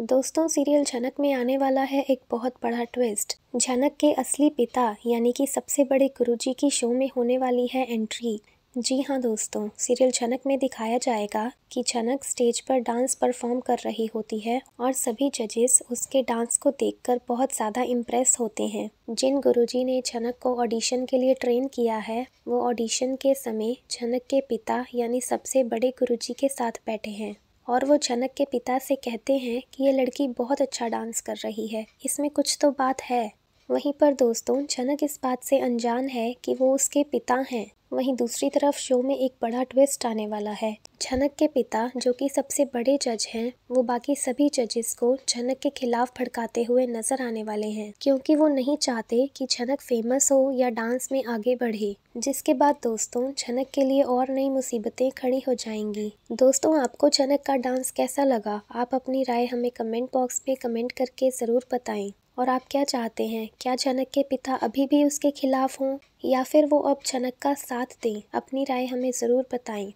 दोस्तों सीरियल झनक में आने वाला है एक बहुत बड़ा ट्विस्ट झनक के असली पिता यानी कि सबसे बड़े गुरुजी की शो में होने वाली है एंट्री जी हाँ दोस्तों सीरियल झनक में दिखाया जाएगा कि झनक स्टेज पर डांस परफॉर्म कर रही होती है और सभी जजेस उसके डांस को देखकर बहुत ज़्यादा इम्प्रेस होते हैं जिन गुरुजी ने झनक को ऑडिशन के लिए ट्रेन किया है वो ऑडिशन के समय झनक के पिता यानी सबसे बड़े गुरुजी के साथ बैठे हैं और वो जनक के पिता से कहते हैं कि ये लड़की बहुत अच्छा डांस कर रही है इसमें कुछ तो बात है वहीं पर दोस्तों झनक इस बात से अनजान है कि वो उसके पिता हैं वहीं दूसरी तरफ शो में एक बड़ा ट्विस्ट आने वाला है जनक के पिता जो कि सबसे बड़े जज हैं वो बाकी सभी जजेस को झनक के खिलाफ भड़काते हुए नजर आने वाले हैं क्योंकि वो नहीं चाहते कि झनक फेमस हो या डांस में आगे बढ़े जिसके बाद दोस्तों झनक के लिए और नई मुसीबतें खड़ी हो जाएंगी दोस्तों आपको झनक का डांस कैसा लगा आप अपनी राय हमें कमेंट बॉक्स में कमेंट करके ज़रूर बताएं और आप क्या चाहते हैं क्या झनक के पिता अभी भी उसके खिलाफ हों या फिर वो अब झनक का साथ दें अपनी राय हमें ज़रूर बताएं